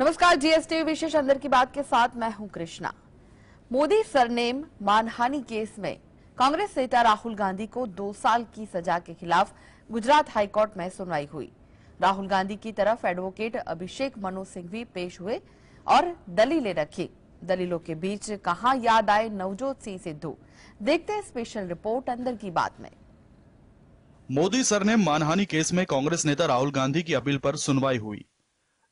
नमस्कार जीएसटी विशेष अंदर की बात के साथ मैं हूं कृष्णा मोदी सरनेम मानहानि केस में कांग्रेस नेता राहुल गांधी को दो साल की सजा के खिलाफ गुजरात हाईकोर्ट में सुनवाई हुई राहुल गांधी की तरफ एडवोकेट अभिषेक मनु सिंघवी पेश हुए और दलीलें रखी दलीलों के बीच कहा याद आए नवजोत सिंह सिद्धू देखते स्पेशल रिपोर्ट अंदर की बात में मोदी सर ने मानहानि केस में कांग्रेस नेता राहुल गांधी की अपील पर सुनवाई हुई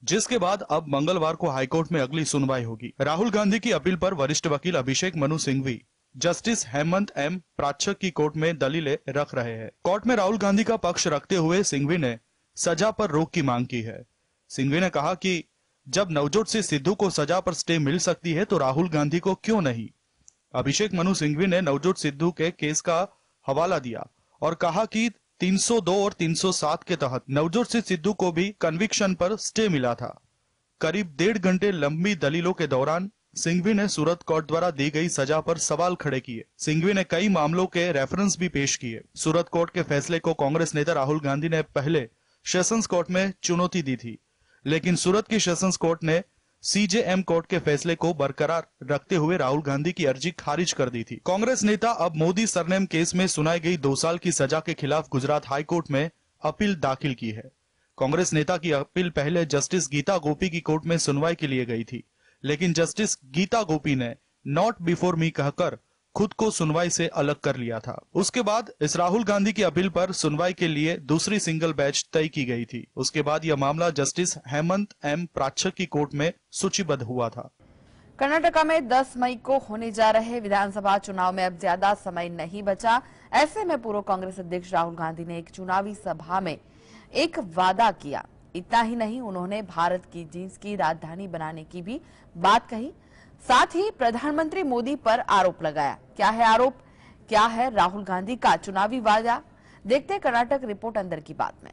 जिसके बाद अब मंगलवार को हाईकोर्ट में अगली सुनवाई होगी राहुल गांधी की अपील पर वरिष्ठ वकील अभिषेक मनु सिंघवी जस्टिस हेमंत एम प्राचक की कोर्ट में दलीलें रख रहे हैं कोर्ट में राहुल गांधी का पक्ष रखते हुए सिंघवी ने सजा पर रोक की मांग की है सिंघवी ने कहा कि जब नवजोत सिंह सिद्धू को सजा पर स्टे मिल सकती है तो राहुल गांधी को क्यों नहीं अभिषेक मनु सिंघवी ने नवजोत सिद्धू के केस का हवाला दिया और कहा कि 302 और 307 के तहत नवजोत सिंह सिद्धू को भी कन्विक्शन पर स्टे मिला था करीब डेढ़ घंटे लंबी दलीलों के दौरान सिंघवी ने सूरत कोर्ट द्वारा दी गई सजा पर सवाल खड़े किए सिंघवी ने कई मामलों के रेफरेंस भी पेश किए सूरत कोर्ट के फैसले को कांग्रेस नेता राहुल गांधी ने पहले सेशंस कोर्ट में चुनौती दी थी लेकिन सूरत की सेशंस कोर्ट ने सीजेएम कोर्ट के फैसले को बरकरार रखते हुए राहुल गांधी की अर्जी खारिज कर दी थी कांग्रेस नेता अब मोदी सरनेम केस में सुनाई गई दो साल की सजा के खिलाफ गुजरात हाईकोर्ट में अपील दाखिल की है कांग्रेस नेता की अपील पहले जस्टिस गीता गोपी की कोर्ट में सुनवाई के लिए गई थी लेकिन जस्टिस गीता गोपी ने नॉट बिफोर मी कहकर खुद को सुनवाई से अलग कर लिया था उसके बाद इस राहुल गांधी की अपील पर सुनवाई के लिए दूसरी सिंगल बैच तय की गई थी उसके बाद यह मामला जस्टिस हेमंत एम प्राचक की कोर्ट में सूचीबद्ध हुआ था कर्नाटका में 10 मई को होने जा रहे विधानसभा चुनाव में अब ज्यादा समय नहीं बचा ऐसे में पूर्व कांग्रेस अध्यक्ष राहुल गांधी ने एक चुनावी सभा में एक वादा किया इतना ही नहीं उन्होंने भारत की जींस की राजधानी बनाने की भी बात कही साथ ही प्रधानमंत्री मोदी पर आरोप लगाया क्या है आरोप क्या है राहुल गांधी का चुनावी वादा देखते कर्नाटक रिपोर्ट अंदर की बात में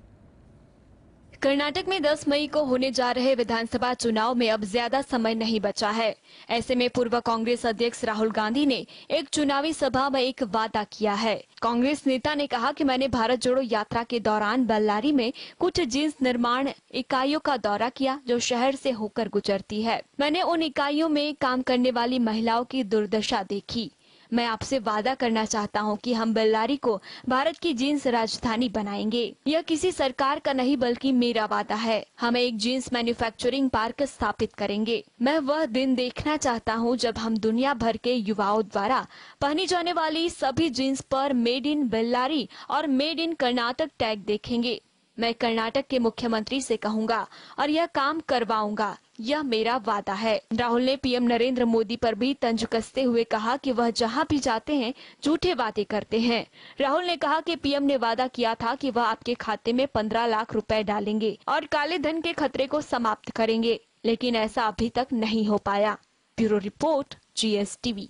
कर्नाटक में 10 मई को होने जा रहे विधानसभा चुनाव में अब ज्यादा समय नहीं बचा है ऐसे में पूर्व कांग्रेस अध्यक्ष राहुल गांधी ने एक चुनावी सभा में एक वादा किया है कांग्रेस नेता ने कहा कि मैंने भारत जोड़ो यात्रा के दौरान बल्लारी में कुछ जींस निर्माण इकाइयों का दौरा किया जो शहर से होकर गुजरती है मैंने उन इकाइयों में काम करने वाली महिलाओं की दुर्दशा देखी मैं आपसे वादा करना चाहता हूं कि हम बेल्लारी को भारत की जींस राजधानी बनाएंगे यह किसी सरकार का नहीं बल्कि मेरा वादा है हम एक जींस मैन्युफैक्चरिंग पार्क स्थापित करेंगे मैं वह दिन देखना चाहता हूँ जब हम दुनिया भर के युवाओं द्वारा पहनी जाने वाली सभी जीन्स पर मेड इन बेल्लारी और मेड इन कर्नाटक टैग देखेंगे मैं कर्नाटक के मुख्यमंत्री से कहूंगा और यह काम करवाऊंगा यह मेरा वादा है राहुल ने पीएम नरेंद्र मोदी पर भी तंज कसते हुए कहा कि वह जहां भी जाते हैं झूठे वादे करते हैं राहुल ने कहा कि पीएम ने वादा किया था कि वह आपके खाते में पंद्रह लाख रुपए डालेंगे और काले धन के खतरे को समाप्त करेंगे लेकिन ऐसा अभी तक नहीं हो पाया ब्यूरो रिपोर्ट जीएसटीवी